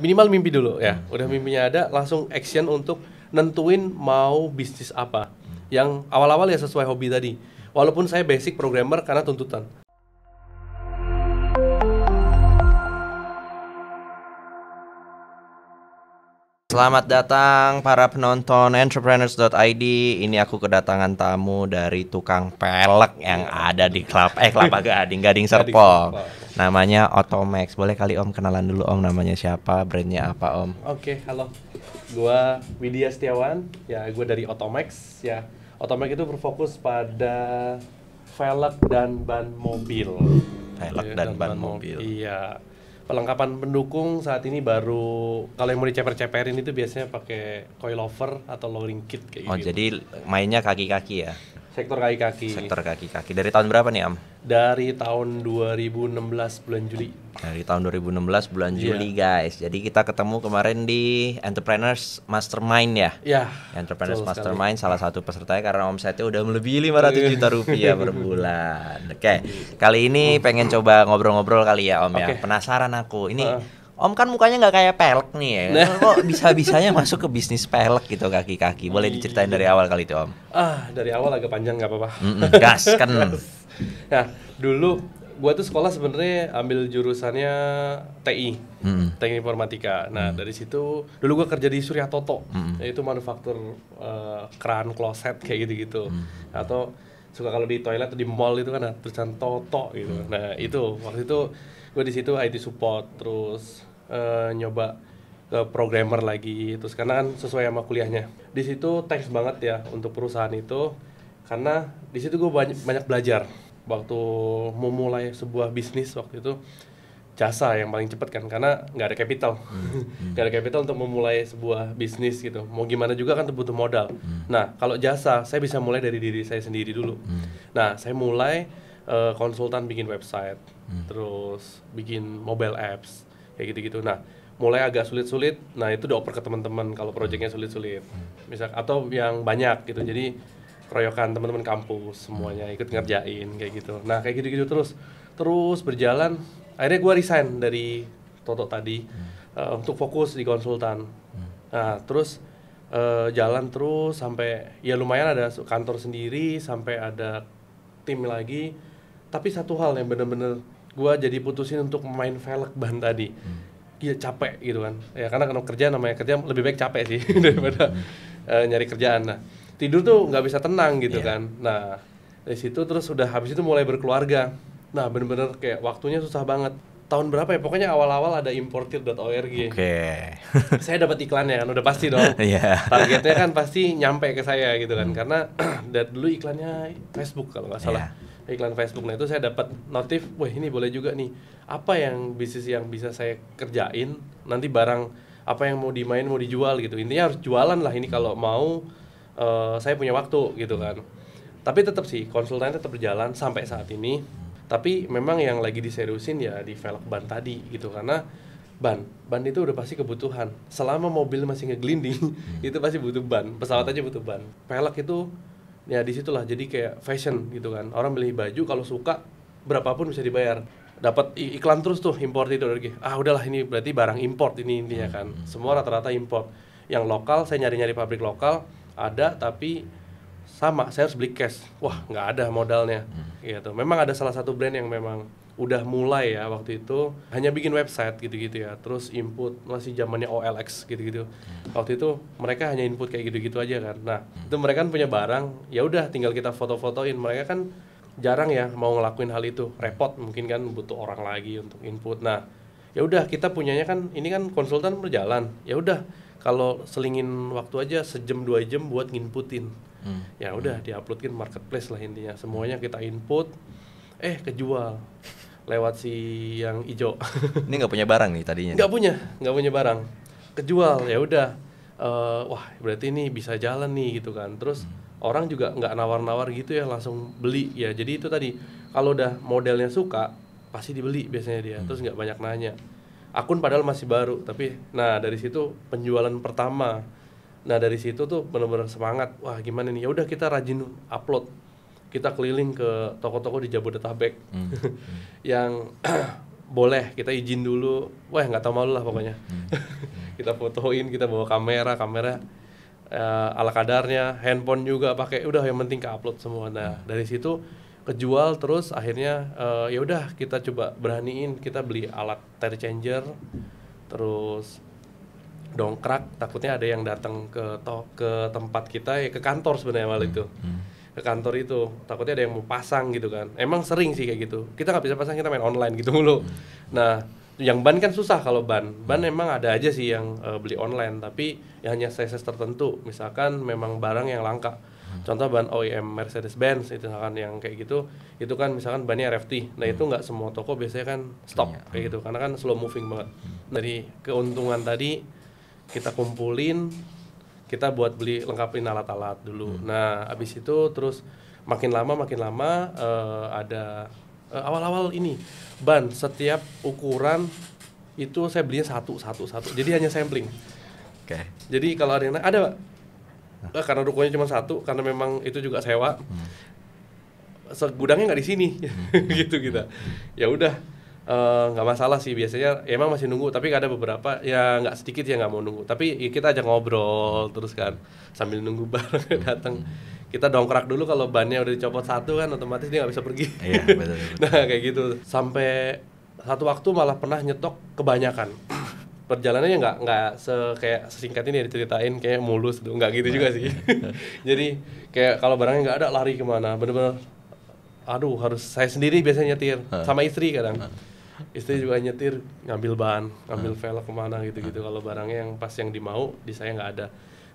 minimal mimpi dulu ya hmm. udah mimpinya ada langsung action untuk nentuin mau bisnis apa yang awal-awal ya sesuai hobi tadi walaupun saya basic programmer karena tuntutan Selamat datang para penonton entrepreneurs.id. Ini aku kedatangan tamu dari tukang pelek yang ada di klub eh kelapa gading gading serpong. Namanya Otomax. Boleh kali Om kenalan dulu Om namanya siapa, brandnya apa Om? Oke, okay, halo. Gua Widya Setiawan. Ya, gue dari Otomax. Ya, Otomax itu berfokus pada velg dan ban mobil. Velg iya, dan, dan ban, ban mobil. Iya. Perlengkapan pendukung saat ini baru kalau yang mau diceper-ceperin itu biasanya pakai coilover atau lowering kit kayak oh, gitu. Oh, jadi mainnya kaki-kaki ya? Sektor kaki-kaki. Sektor kaki-kaki. Dari tahun berapa nih, Am? Dari tahun 2016 bulan Juli. Dari tahun 2016 bulan yeah. Juli, guys. Jadi kita ketemu kemarin di Entrepreneurs Mastermind ya. Iya. Yeah, Entrepreneurs Mastermind sekali. salah satu pesertanya karena omsetnya udah melebihi 500 juta rupiah iya. per bulan. Oke. Okay. Kali ini pengen coba ngobrol-ngobrol kali ya, Om okay. ya. Penasaran aku. Ini uh Om kan mukanya nggak kayak pelek nih ya. Nah. Kok bisa-bisanya masuk ke bisnis pelek gitu kaki-kaki. Boleh diceritain dari awal kali itu, Om? Ah, dari awal agak panjang nggak apa-apa. Mm -mm, gas kan. nah, dulu gua tuh sekolah sebenarnya ambil jurusannya TI, mm. Teknik Informatika. Nah, mm. dari situ dulu gua kerja di Surya Toto, mm. yaitu manufaktur uh, keran kloset kayak gitu-gitu. Mm. Nah, atau suka kalau di toilet atau di mall itu kan ada tulisan Toto gitu. Mm. Nah, itu waktu itu gue di situ IT support terus uh, nyoba ke programmer lagi terus karena kan sesuai sama kuliahnya di situ teks banget ya untuk perusahaan itu karena di situ gue banyak banyak belajar waktu mau mulai sebuah bisnis waktu itu jasa yang paling cepat kan karena nggak ada capital hmm, hmm. nggak ada capital untuk memulai sebuah bisnis gitu mau gimana juga kan butuh modal hmm. nah kalau jasa saya bisa mulai dari diri saya sendiri dulu nah saya mulai uh, konsultan bikin website terus bikin mobile apps kayak gitu-gitu nah mulai agak sulit-sulit nah itu dioper ke teman-teman kalau proyeknya sulit-sulit misal atau yang banyak gitu jadi keroyokan teman-teman kampus semuanya ikut ngerjain kayak gitu nah kayak gitu-gitu terus terus berjalan akhirnya gue resign dari Toto tadi hmm. uh, untuk fokus di konsultan hmm. nah terus uh, jalan terus sampai ya lumayan ada kantor sendiri sampai ada tim lagi tapi satu hal yang benar-benar gue jadi putusin untuk main velg ban tadi hmm. Iya, capek gitu kan ya karena kalau kerja namanya kerja lebih baik capek sih daripada hmm. uh, nyari kerjaan nah tidur tuh nggak bisa tenang gitu yeah. kan nah dari situ terus udah habis itu mulai berkeluarga nah bener-bener kayak waktunya susah banget tahun berapa ya pokoknya awal-awal ada importir.org. Oke. Okay. saya dapat iklannya kan udah pasti dong. yeah. Targetnya kan pasti nyampe ke saya gitu kan hmm. karena dari dulu iklannya Facebook kalau nggak salah. Yeah iklan Facebook. Nah itu saya dapat notif, wah ini boleh juga nih. Apa yang bisnis yang bisa saya kerjain nanti barang apa yang mau dimain mau dijual gitu. Intinya harus jualan lah ini kalau mau uh, saya punya waktu gitu kan. Tapi tetap sih konsultan tetap berjalan sampai saat ini. Tapi memang yang lagi diseriusin ya di velg ban tadi gitu karena ban ban itu udah pasti kebutuhan selama mobil masih ngeglinding itu pasti butuh ban pesawat aja butuh ban Velg itu ya di disitulah jadi kayak fashion gitu kan orang beli baju kalau suka berapapun bisa dibayar dapat iklan terus tuh import itu lagi ah udahlah ini berarti barang import ini intinya kan hmm. semua rata-rata import yang lokal saya nyari-nyari pabrik lokal ada tapi sama saya harus beli cash wah nggak ada modalnya hmm. gitu memang ada salah satu brand yang memang udah mulai ya waktu itu hanya bikin website gitu-gitu ya terus input masih zamannya OLX gitu-gitu hmm. waktu itu mereka hanya input kayak gitu-gitu aja kan nah hmm. itu mereka kan punya barang ya udah tinggal kita foto-fotoin mereka kan jarang ya mau ngelakuin hal itu repot mungkin kan butuh orang lagi untuk input nah ya udah kita punyanya kan ini kan konsultan berjalan ya udah kalau selingin waktu aja sejam dua jam buat nginputin hmm. ya udah hmm. diuploadin marketplace lah intinya semuanya kita input eh kejual lewat si yang ijo. Ini nggak punya barang nih tadinya. Nggak punya, nggak punya barang. Kejual ya udah. Uh, wah berarti ini bisa jalan nih gitu kan. Terus hmm. orang juga nggak nawar-nawar gitu ya langsung beli ya. Jadi itu tadi kalau udah modelnya suka pasti dibeli biasanya dia. Hmm. Terus nggak banyak nanya. Akun padahal masih baru tapi nah dari situ penjualan pertama. Nah dari situ tuh bener-bener semangat. Wah gimana nih? Ya udah kita rajin upload kita keliling ke toko-toko di Jabodetabek hmm. yang boleh kita izin dulu wah nggak tahu malu lah pokoknya hmm. Hmm. kita fotoin kita bawa kamera kamera uh, ala kadarnya handphone juga pakai udah yang penting ke upload semua nah hmm. dari situ kejual terus akhirnya uh, ya udah kita coba beraniin kita beli alat tire changer terus dongkrak takutnya ada yang datang ke to ke tempat kita ya ke kantor sebenarnya malah hmm. itu hmm ke kantor itu takutnya ada yang mau pasang gitu kan emang sering sih kayak gitu kita nggak bisa pasang kita main online gitu mulu nah yang ban kan susah kalau ban ban hmm. emang ada aja sih yang uh, beli online tapi ya hanya size tertentu misalkan memang barang yang langka hmm. contoh ban OEM Mercedes Benz itu kan yang kayak gitu itu kan misalkan bannya RFT nah hmm. itu nggak semua toko biasanya kan stop iya. kayak gitu karena kan slow moving banget dari keuntungan tadi kita kumpulin kita buat beli lengkapin alat-alat dulu. Hmm. Nah, abis itu terus makin lama makin lama uh, ada uh, awal-awal ini ban setiap ukuran itu saya belinya satu satu satu. Jadi hanya sampling. Oke. Okay. Jadi kalau ada yang ada pak, eh, karena rukunya cuma satu karena memang itu juga sewa. Hmm. Segudangnya nggak di sini, hmm. gitu kita. Gitu. Hmm. Ya udah Eh, nggak uh, masalah sih biasanya ya emang masih nunggu tapi ada beberapa ya nggak sedikit yang nggak mau nunggu tapi ya kita aja ngobrol terus kan sambil nunggu bareng datang kita dongkrak dulu kalau bannya udah dicopot satu kan otomatis dia nggak bisa pergi iya, betul, betul. nah kayak gitu sampai satu waktu malah pernah nyetok kebanyakan perjalanannya nggak nggak se kayak sesingkat ini ya diceritain kayak mulus tuh nggak gitu juga nah. sih jadi kayak kalau barangnya nggak ada lari kemana bener-bener aduh harus saya sendiri biasanya nyetir sama istri kadang istri juga nyetir ngambil bahan ngambil hmm. velg kemana gitu-gitu kalau barangnya yang pas yang dimau di saya nggak ada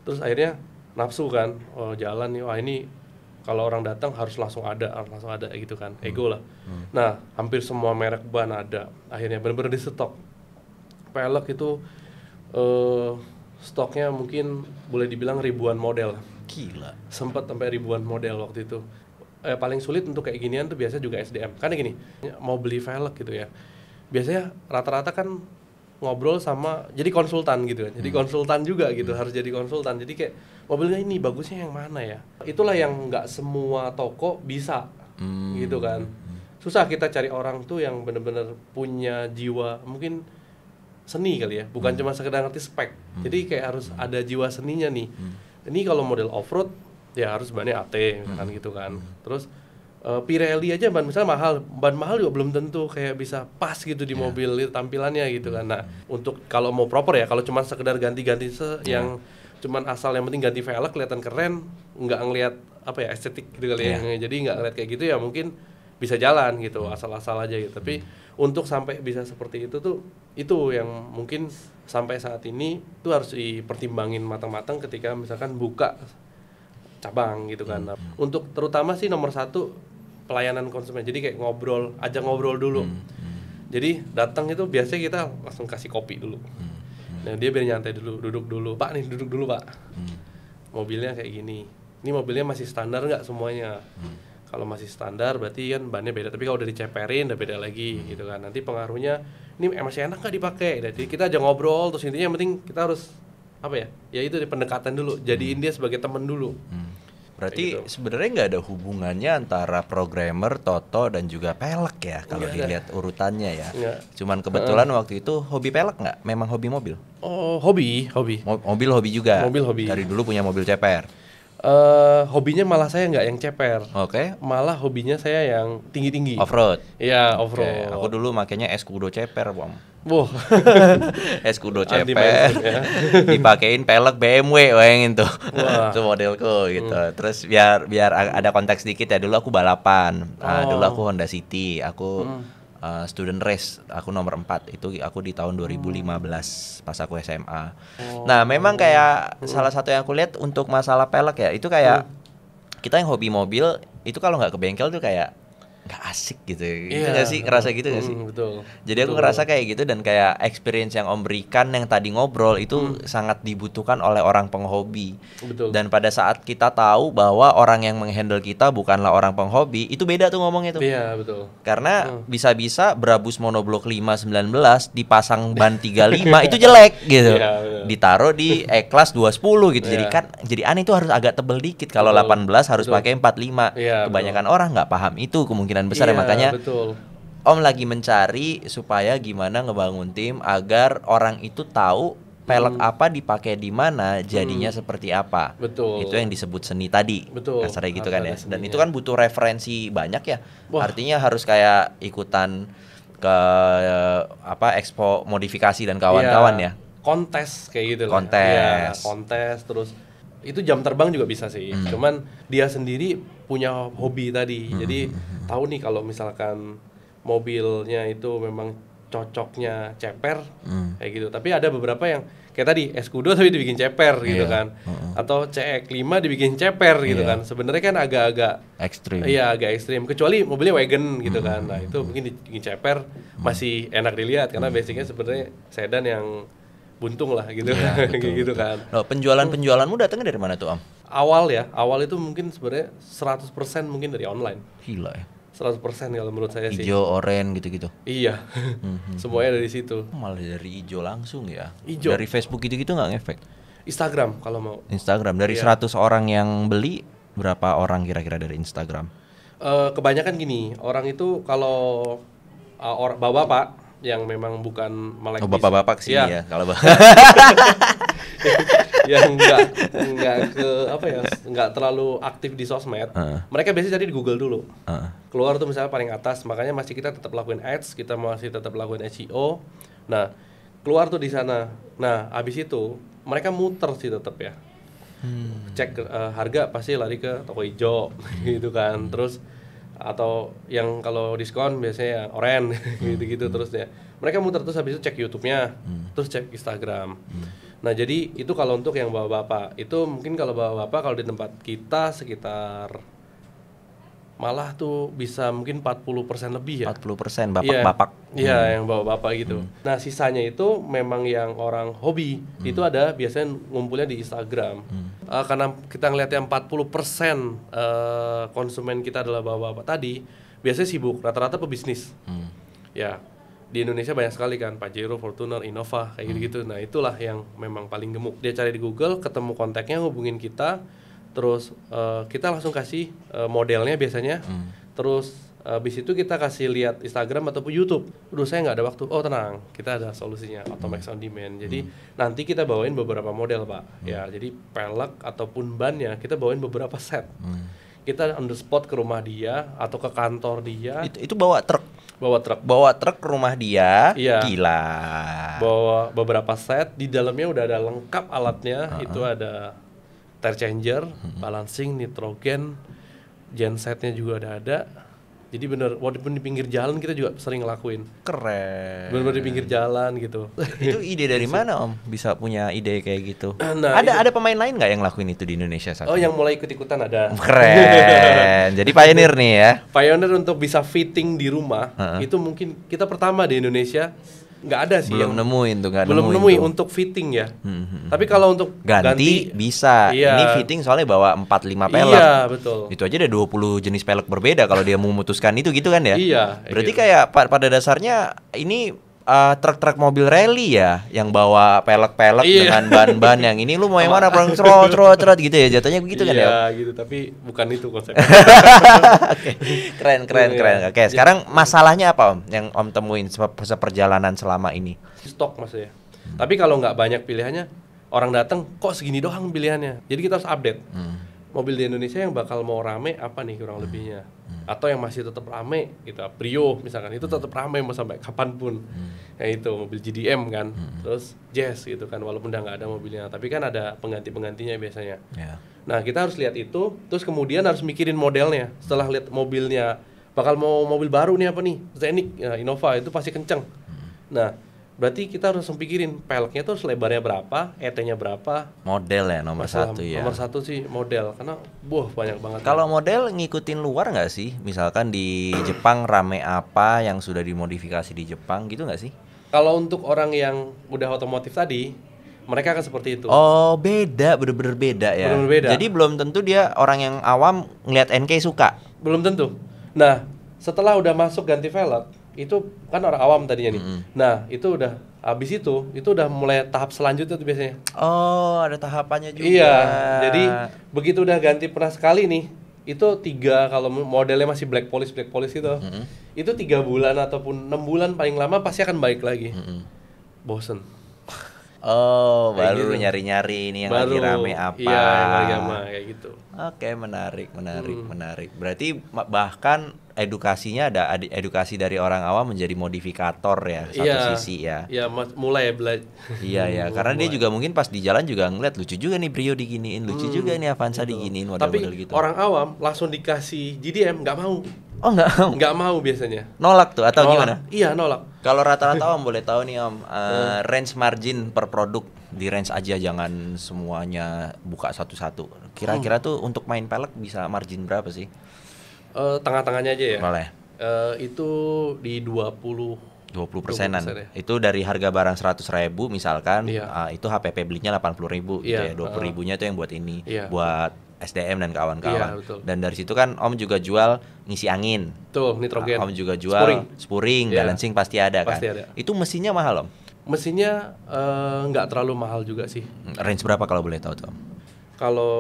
terus akhirnya nafsu kan oh jalan nih wah ini kalau orang datang harus langsung ada harus langsung ada gitu kan hmm. ego lah hmm. nah hampir semua merek ban ada akhirnya benar-benar di stok Velg itu eh, stoknya mungkin boleh dibilang ribuan model gila sempat sampai ribuan model waktu itu eh, paling sulit untuk kayak ginian tuh biasanya juga SDM. Karena gini, mau beli velg gitu ya. Biasanya rata-rata kan ngobrol sama jadi konsultan gitu kan. Jadi hmm. konsultan juga gitu, hmm. harus jadi konsultan. Jadi kayak mobilnya ini bagusnya yang mana ya? Itulah yang nggak semua toko bisa. Hmm. Gitu kan. Susah kita cari orang tuh yang bener-bener punya jiwa mungkin seni kali ya, bukan hmm. cuma sekedar ngerti spek. Hmm. Jadi kayak harus hmm. ada jiwa seninya nih. Hmm. Ini kalau model off road ya harus bannya AT misalkan hmm. gitu kan terus uh, Pirelli aja ban misalnya mahal ban mahal juga belum tentu kayak bisa pas gitu di yeah. mobil tampilannya gitu kan nah hmm. untuk kalau mau proper ya kalau cuma sekedar ganti-ganti se yeah. yang cuman asal yang penting ganti velg kelihatan keren nggak ngelihat apa ya estetik gitu kali yeah. ya iya. jadi nggak ngelihat kayak gitu ya mungkin bisa jalan gitu hmm. asal-asal aja gitu tapi hmm. untuk sampai bisa seperti itu tuh itu yang mungkin sampai saat ini itu harus dipertimbangin matang-matang ketika misalkan buka cabang gitu kan. Hmm. Untuk terutama sih nomor satu pelayanan konsumen. Jadi kayak ngobrol, aja ngobrol dulu. Hmm, hmm. Jadi datang itu biasanya kita langsung kasih kopi dulu. Hmm, hmm. Nah dia biar nyantai dulu, duduk dulu. Pak nih duduk dulu pak. Hmm. Mobilnya kayak gini. Ini mobilnya masih standar nggak semuanya? Hmm. Kalau masih standar berarti kan bannya beda. Tapi kalau udah diceperin udah beda lagi hmm. gitu kan. Nanti pengaruhnya ini masih enak nggak dipakai? Nah, jadi kita aja ngobrol. Terus intinya yang penting kita harus apa ya? Ya itu di pendekatan dulu. jadi hmm. dia sebagai teman dulu. Hmm Berarti gitu. sebenarnya nggak ada hubungannya antara programmer Toto dan juga pelek ya kalau ya, dilihat ya. urutannya ya. ya. Cuman kebetulan uh. waktu itu hobi pelek nggak? Memang hobi mobil? Oh hobi, hobi. Mo mobil hobi juga. Mobil hobi. Dari dulu punya mobil CPR uh, hobinya malah saya nggak yang ceper. Oke. Okay. Malah hobinya saya yang tinggi-tinggi. Off road. Iya, off road. Okay. Aku dulu makanya es kudo ceper, Bang. Wah. es kudo ceper. Ya. Dipakein pelek BMW, bayangin tuh. Wah. itu modelku gitu. Hmm. Terus biar biar ada konteks dikit ya, dulu aku balapan. Ah, oh. Uh, dulu aku Honda City, aku hmm Eh, student race aku nomor 4 itu aku di tahun 2015 pas aku SMA. Oh. Nah, memang kayak salah satu yang aku lihat untuk masalah pelek ya, itu kayak hmm. kita yang hobi mobil itu kalau nggak ke bengkel tuh kayak asik gitu yeah. Itu iya. gak sih ngerasa gitu gak mm, sih betul jadi betul. aku ngerasa kayak gitu dan kayak experience yang om berikan yang tadi ngobrol itu mm. sangat dibutuhkan oleh orang penghobi betul. dan pada saat kita tahu bahwa orang yang menghandle kita bukanlah orang penghobi itu beda tuh ngomongnya tuh iya yeah, betul karena mm. bisa-bisa berabus monoblok 519 dipasang ban 35 itu jelek gitu yeah, iya, ditaruh di E-kelas 210 gitu yeah. jadi iya. kan jadi aneh itu harus agak tebel dikit kalau 18 harus pakai 45 yeah, kebanyakan betul. orang nggak paham itu kemungkinan besar besar ya, iya, ya makanya betul. Om lagi mencari supaya gimana ngebangun tim agar orang itu tahu pelek hmm. apa dipakai di mana jadinya hmm. seperti apa betul itu yang disebut seni tadi betul kasarnya gitu kan ya dan itu ya. kan butuh referensi banyak ya Wah. artinya harus kayak ikutan ke apa expo modifikasi dan kawan-kawan ya, ya kontes kayak gitu kontes lah. Ya, kontes terus itu jam terbang juga bisa sih hmm. cuman dia sendiri punya hobi tadi hmm. jadi hmm, hmm. tahu nih kalau misalkan mobilnya itu memang cocoknya ceper hmm. kayak gitu tapi ada beberapa yang kayak tadi Escudo tapi dibikin ceper yeah. gitu kan uh-uh. atau CX5 e dibikin ceper yeah. gitu iya. kan sebenarnya kan agak-agak ekstrim iya agak ekstrim kecuali mobilnya wagon gitu kan nah itu mungkin dibikin ceper hmm masih enak dilihat karena hmm basicnya sebenarnya sedan yang buntung lah gitu ya, betul, gitu kan. Loh, penjualan penjualanmu datangnya dari mana tuh Am? Awal ya, awal itu mungkin sebenarnya 100% mungkin dari online. Gila ya. 100% kalau menurut saya ijo, sih. Hijau, oren gitu-gitu. Iya. Mm-hmm. Semuanya dari situ. Oh, malah dari hijau langsung ya. Ijo. Dari Facebook gitu-gitu nggak -gitu ngefek. Instagram kalau mau. Instagram dari iya. 100 orang yang beli berapa orang kira-kira dari Instagram? Uh, kebanyakan gini, orang itu kalau uh, or, bapak-bapak yang memang bukan melek oh, bapak-bapak sih ya, ya kalau bapak yang enggak enggak ke apa ya nggak terlalu aktif di sosmed uh. mereka biasanya jadi di Google dulu uh. keluar tuh misalnya paling atas makanya masih kita tetap lakuin ads kita masih tetap lakuin SEO nah keluar tuh di sana nah abis itu mereka muter sih tetap ya hmm. cek uh, harga pasti lari ke toko hijau gitu kan hmm. terus atau yang kalau diskon biasanya oren hmm. gitu-gitu hmm. terus ya. Mereka muter terus habis itu cek YouTube-nya, hmm. terus cek Instagram. Hmm. Nah, jadi itu kalau untuk yang bawa bapak Itu mungkin kalau bawa bapak kalau di tempat kita sekitar malah tuh bisa mungkin 40% lebih ya. 40% bapak-bapak. Iya, yeah. hmm. yang bapak-bapak gitu. Hmm. Nah, sisanya itu memang yang orang hobi. Hmm. Itu ada biasanya ngumpulnya di Instagram. Hmm. Uh, karena kita ngelihat yang 40% uh, konsumen kita adalah bapak-bapak tadi, biasanya sibuk, rata-rata pebisnis. Hmm. Ya. Di Indonesia banyak sekali kan Pajero, Fortuner, Innova kayak hmm. gitu-gitu. Nah, itulah yang memang paling gemuk. Dia cari di Google, ketemu kontaknya, hubungin kita terus uh, kita langsung kasih uh, modelnya biasanya hmm. terus eh, habis itu kita kasih lihat Instagram ataupun YouTube. Udah saya nggak ada waktu. Oh tenang, kita ada solusinya Automax hmm. on demand. Jadi hmm. nanti kita bawain beberapa model pak. Hmm. Ya jadi pelek ataupun bannya kita bawain beberapa set. Hmm. Kita on the spot ke rumah dia atau ke kantor dia. Itu, itu bawa truk. Bawa truk. Bawa truk ke rumah dia. Iya. Gila. Bawa beberapa set. Di dalamnya udah ada lengkap alatnya. Uh -huh. Itu ada tire changer, hmm. balancing, nitrogen, gensetnya juga udah ada. Jadi bener, walaupun di pinggir jalan kita juga sering ngelakuin. Keren. Bener-bener di pinggir jalan gitu. itu ide dari gitu. mana om bisa punya ide kayak gitu? Nah, ada itu. ada pemain lain nggak yang ngelakuin itu di Indonesia saat Oh yang mulai ikut-ikutan ada. Keren. Jadi pioneer nih ya. Pioneer untuk bisa fitting di rumah uh -huh. itu mungkin kita pertama di Indonesia nggak ada sih belum yang nemuin tuh nggak belum nemuin tuh. untuk fitting ya hmm, hmm, hmm. tapi kalau untuk ganti, ganti bisa iya. ini fitting soalnya bawa empat lima pelek iya betul itu aja ada puluh jenis pelek berbeda kalau dia memutuskan itu gitu kan ya iya berarti gitu. kayak pa pada dasarnya ini uh, truk-truk mobil rally ya yang bawa pelek-pelek iya. dengan ban-ban yang ini lu mau yang mana perang cerot cerot gitu ya jatuhnya begitu kan ya iya, gitu tapi bukan itu konsepnya okay. keren keren iya. keren oke okay, sekarang masalahnya apa om yang om temuin seperjalanan selama ini stok maksudnya hmm. tapi kalau nggak banyak pilihannya orang datang kok segini doang pilihannya jadi kita harus update hmm mobil di Indonesia yang bakal mau rame apa nih kurang hmm. lebihnya hmm. atau yang masih tetap rame gitu Prio misalkan itu tetap rame mau sampai kapanpun hmm. ya itu mobil GDM kan hmm. terus Jazz gitu kan walaupun udah nggak ada mobilnya tapi kan ada pengganti penggantinya biasanya ya. nah kita harus lihat itu terus kemudian harus mikirin modelnya setelah lihat mobilnya bakal mau mobil baru nih apa nih Zenik ya, Innova itu pasti kenceng nah berarti kita harus pikirin peleknya tuh lebarnya berapa, ET-nya berapa. Model ya nomor Masalah, satu ya. Nomor satu sih model karena buah banyak banget. Kalau ya. model ngikutin luar nggak sih? Misalkan di Jepang rame apa yang sudah dimodifikasi di Jepang gitu nggak sih? Kalau untuk orang yang udah otomotif tadi, mereka akan seperti itu. Oh, beda, bener-bener beda ya. Bener -bener beda. Jadi belum tentu dia orang yang awam ngelihat NK suka. Belum tentu. Nah, setelah udah masuk ganti velg, itu kan orang awam tadinya nih. Mm -hmm. Nah, itu udah habis itu itu udah mulai tahap selanjutnya tuh biasanya. Oh, ada tahapannya juga. Iya. Jadi begitu udah ganti pernah sekali nih, itu tiga kalau modelnya masih black polish black polish itu Mm -hmm. Itu tiga bulan ataupun enam bulan paling lama pasti akan baik lagi. Mm -hmm. Bosen. Oh, kayak baru gitu. nyari-nyari gitu. ini yang baru, lagi rame iya, apa. Iya, yang lagi rame kayak gitu. Oke, menarik, menarik, hmm. menarik. Berarti bahkan edukasinya ada edukasi dari orang awam menjadi modifikator ya satu yeah. sisi ya. Iya, mulai belajar. Iya ya, karena dia juga mungkin pas di jalan juga ngeliat lucu juga nih Brio diginiin, lucu hmm, juga nih Avanza gitu. diginiin model-model gitu. Tapi orang awam langsung dikasih GDM nggak mau. Oh nggak mau? Nggak mau biasanya. Nolak tuh atau nolak. gimana? Iya nolak. Kalau rata-rata om boleh tahu nih om uh, range margin per produk di range aja jangan semuanya buka satu-satu. Kira-kira hmm. tuh untuk main pelek bisa margin berapa sih? Uh, tengah-tengahnya aja ya. Boleh. Uh, itu di 20 puluh persenan. 20 persenan. Ya? Itu dari harga barang seratus ribu misalkan, iya. uh, itu HPP belinya delapan puluh ribu gitu iya, gitu ya. 20 uh. ribunya itu yang buat ini, iya. buat SDM dan kawan-kawan. Iya, dan dari situ kan Om juga jual ngisi angin. Tuh, nitrogen. Om juga jual spuring, spuring iya. balancing pasti ada kan. pasti kan. Ada. Itu mesinnya mahal Om? Mesinnya nggak uh, terlalu mahal juga sih. Range berapa kalau boleh tahu tuh Kalau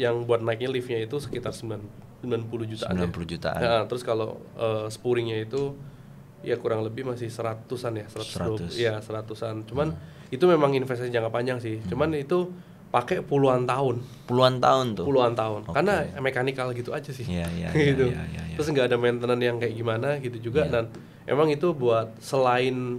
yang buat naiknya liftnya itu sekitar sembilan. 90 jutaan 90 ya. jutaan nah, terus kalau uh, spuringnya itu ya kurang lebih masih seratusan ya seratus 100. ya seratusan cuman hmm. itu memang investasi jangka panjang sih hmm. cuman itu pakai puluhan tahun puluhan tahun tuh puluhan tahun okay. karena mekanikal gitu aja sih yeah, iya, yeah, gitu yeah, yeah, yeah, yeah. terus nggak ada maintenance yang kayak gimana gitu juga yeah. dan emang itu buat selain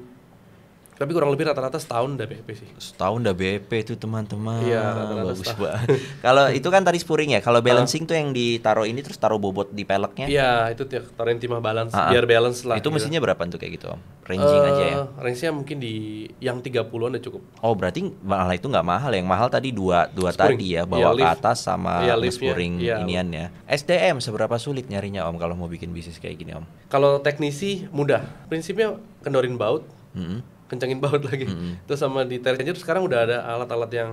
tapi kurang lebih rata-rata setahun udah BEP sih. Setahun udah BEP itu teman-teman. Iya, rata-rata bagus banget. kalau itu kan tadi spuring ya. Kalau ah. balancing uh. tuh yang ditaruh ini terus taruh bobot di peleknya. Iya, itu taruhin timah balance uh ah, -huh. Ah. biar balance lah. Itu gitu. mesinnya berapa tuh kayak gitu, Om? Ranging uh, aja ya. Eh, range-nya mungkin di yang 30-an udah cukup. Oh, berarti malah itu nggak mahal. Ya? Yang mahal tadi dua dua tadi ya, iya, bawa ya, ke atas sama ya, spuring ya. inian ya. SDM seberapa sulit nyarinya, Om, kalau mau bikin bisnis kayak gini, Om? Kalau teknisi mudah. Prinsipnya kendorin baut. Mm -hmm kencengin baut lagi. Mm-hmm. Terus sama di terus sekarang udah ada alat-alat yang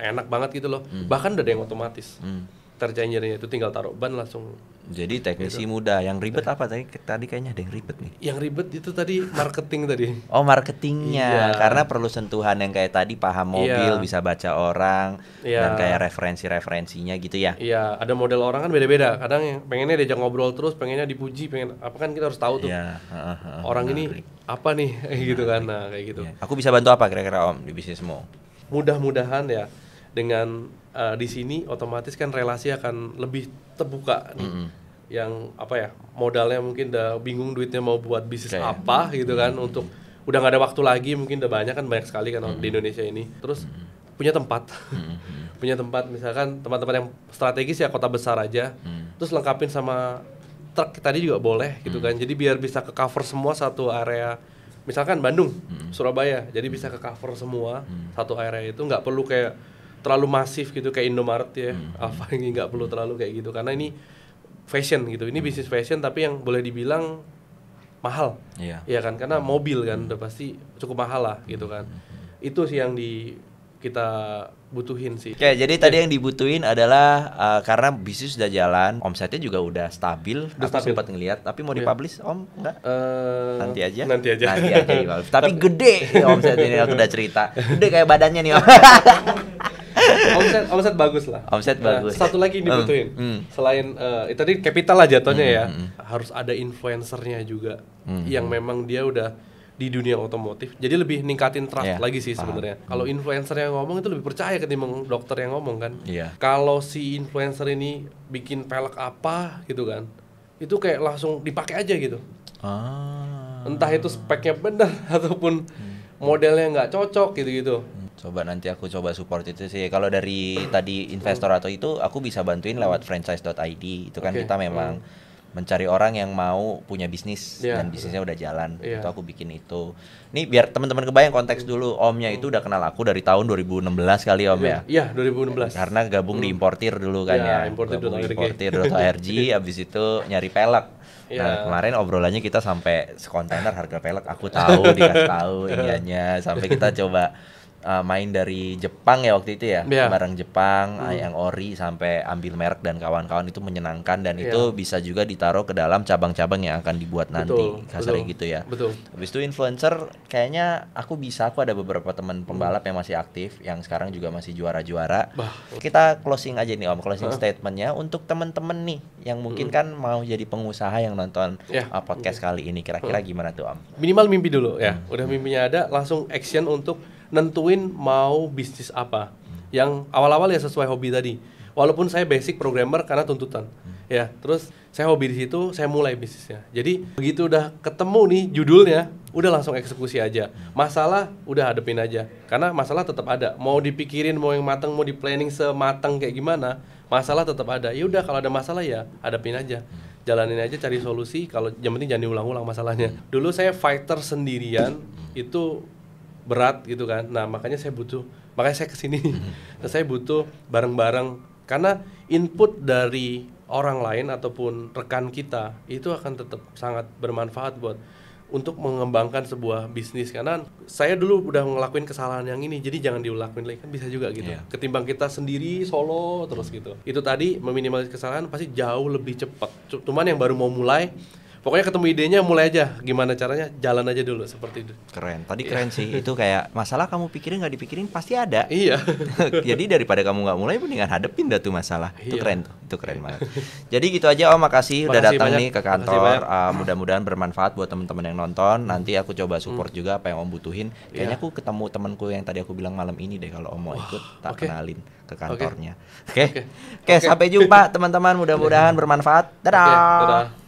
enak banget gitu loh. Mm. Bahkan udah ada yang otomatis. Mm terjanjinya itu tinggal taruh ban langsung. Jadi teknisi gitu. muda. Yang ribet apa tadi? Tadi kayaknya ada yang ribet nih. Yang ribet itu tadi marketing tadi. Oh marketingnya, iya. karena perlu sentuhan yang kayak tadi paham iya. mobil, iya. bisa baca orang iya. dan kayak referensi-referensinya gitu ya. Iya, ada model orang kan beda-beda. Kadang pengennya diajak ngobrol terus, pengennya dipuji, pengen apa kan kita harus tahu tuh. Iya. orang menarik. ini apa nih gitu kan, nah kayak gitu. Iya. Aku bisa bantu apa kira-kira Om di bisnismu? Mudah-mudahan ya dengan uh, di sini otomatis kan relasi akan lebih terbuka nih. Mm -hmm. Yang apa ya modalnya mungkin udah bingung duitnya mau buat bisnis okay. apa gitu kan mm -hmm. untuk udah nggak ada waktu lagi mungkin udah banyak kan banyak sekali kan mm -hmm. di Indonesia ini. Terus mm -hmm. punya tempat. Mm -hmm. punya tempat misalkan tempat-tempat yang strategis ya kota besar aja. Mm. Terus lengkapin sama truk tadi juga boleh gitu mm. kan. Jadi biar bisa ke cover semua satu area misalkan Bandung, hmm. Surabaya, jadi bisa ke cover semua hmm. satu area itu nggak perlu kayak terlalu masif gitu kayak Indomaret ya hmm. apa ini nggak perlu terlalu kayak gitu karena ini fashion gitu ini hmm. bisnis fashion tapi yang boleh dibilang mahal iya yeah. kan karena hmm. mobil kan hmm. udah pasti cukup mahal lah gitu kan itu sih yang di kita butuhin sih. Oke, jadi tadi yang dibutuhin adalah uh, karena bisnis sudah jalan, omsetnya juga udah stabil. Udah stabil. sempat ngelihat, tapi mau iya. dipublish yeah. Om enggak? Uh, nanti aja. Nanti aja. Nanti aja. tapi gede omsetnya ini aku udah cerita. Gede kayak badannya nih Om omset omset bagus lah omset nah, bagus satu lagi yang hmm, dibutuhin mm. selain uh, tadi capital lah jatuhnya mm, ya mm. harus ada influencernya juga mm. yang hmm. memang dia udah di dunia otomotif jadi lebih ningkatin trust yeah, lagi sih sebenarnya kalau influencer yang ngomong itu lebih percaya ketimbang dokter yang ngomong kan yeah. kalau si influencer ini bikin pelek apa gitu kan itu kayak langsung dipakai aja gitu ah. entah itu speknya benar ataupun hmm modelnya nggak cocok gitu-gitu coba nanti aku coba support itu sih kalau dari tadi investor atau itu aku bisa bantuin lewat franchise.id itu kan okay. kita memang hmm. mencari orang yang mau punya bisnis yeah. dan bisnisnya udah jalan yeah. itu aku bikin itu nih biar teman-teman kebayang konteks hmm. dulu omnya itu udah kenal aku dari tahun 2016 kali om iya. ya iya yeah, 2016 karena gabung hmm. di importir dulu kan yeah, ya importir gabung di importir.org abis itu nyari pelek Yeah. Iya. kemarin obrolannya kita sampai sekontainer harga pelek aku tahu dikasih tahu iniannya sampai kita coba uh, main dari Jepang ya waktu itu ya yeah. barang Jepang hmm. yang ori sampai ambil merek dan kawan-kawan itu menyenangkan dan yeah. itu bisa juga ditaruh ke dalam cabang-cabang yang akan dibuat nanti betul, kasarnya gitu ya betul habis itu influencer kayaknya aku bisa aku ada beberapa teman pembalap hmm. yang masih aktif yang sekarang juga masih juara-juara kita closing aja nih om closing huh? statementnya untuk teman-teman nih yang mungkin hmm. kan mau jadi pengusaha yang nonton yeah. Ya. podcast okay. kali ini kira-kira hmm. gimana tuh om minimal mimpi dulu ya hmm. udah mimpinya ada langsung action untuk nentuin mau bisnis apa. Yang awal-awal ya sesuai hobi tadi. Walaupun saya basic programmer karena tuntutan. Ya, terus saya hobi di situ, saya mulai bisnisnya. Jadi begitu udah ketemu nih judulnya, udah langsung eksekusi aja. Masalah udah hadepin aja. Karena masalah tetap ada. Mau dipikirin, mau yang matang, mau di planning sematang kayak gimana, masalah tetap ada. Ya udah kalau ada masalah ya hadapin aja jalanin aja cari solusi kalau yang penting jangan diulang-ulang masalahnya dulu saya fighter sendirian itu berat gitu kan. Nah, makanya saya butuh, makanya saya kesini. nah, saya butuh bareng-bareng karena input dari orang lain ataupun rekan kita itu akan tetap sangat bermanfaat buat untuk mengembangkan sebuah bisnis karena saya dulu udah ngelakuin kesalahan yang ini jadi jangan diulangin lagi kan bisa juga gitu yeah. ketimbang kita sendiri solo terus hmm. gitu itu tadi meminimalisir kesalahan pasti jauh lebih cepat cuman yang baru mau mulai pokoknya ketemu idenya mulai aja gimana caranya jalan aja dulu seperti itu keren tadi yeah. keren sih itu kayak masalah kamu pikirin nggak dipikirin pasti ada iya jadi daripada kamu nggak mulai mendingan hadepin dah tuh masalah iya. itu keren tuh itu keren banget jadi gitu aja om makasih, makasih udah datang nih ke kantor uh, mudah-mudahan bermanfaat buat teman-teman yang nonton nanti aku coba hmm. support hmm. juga apa yang om butuhin iya. kayaknya yeah. aku ketemu temanku yang tadi aku bilang malam ini deh kalau om mau ikut tak okay. kenalin ke kantornya oke okay. oke okay. okay. okay. okay. sampai jumpa teman-teman mudah-mudahan bermanfaat dadah, okay. dadah.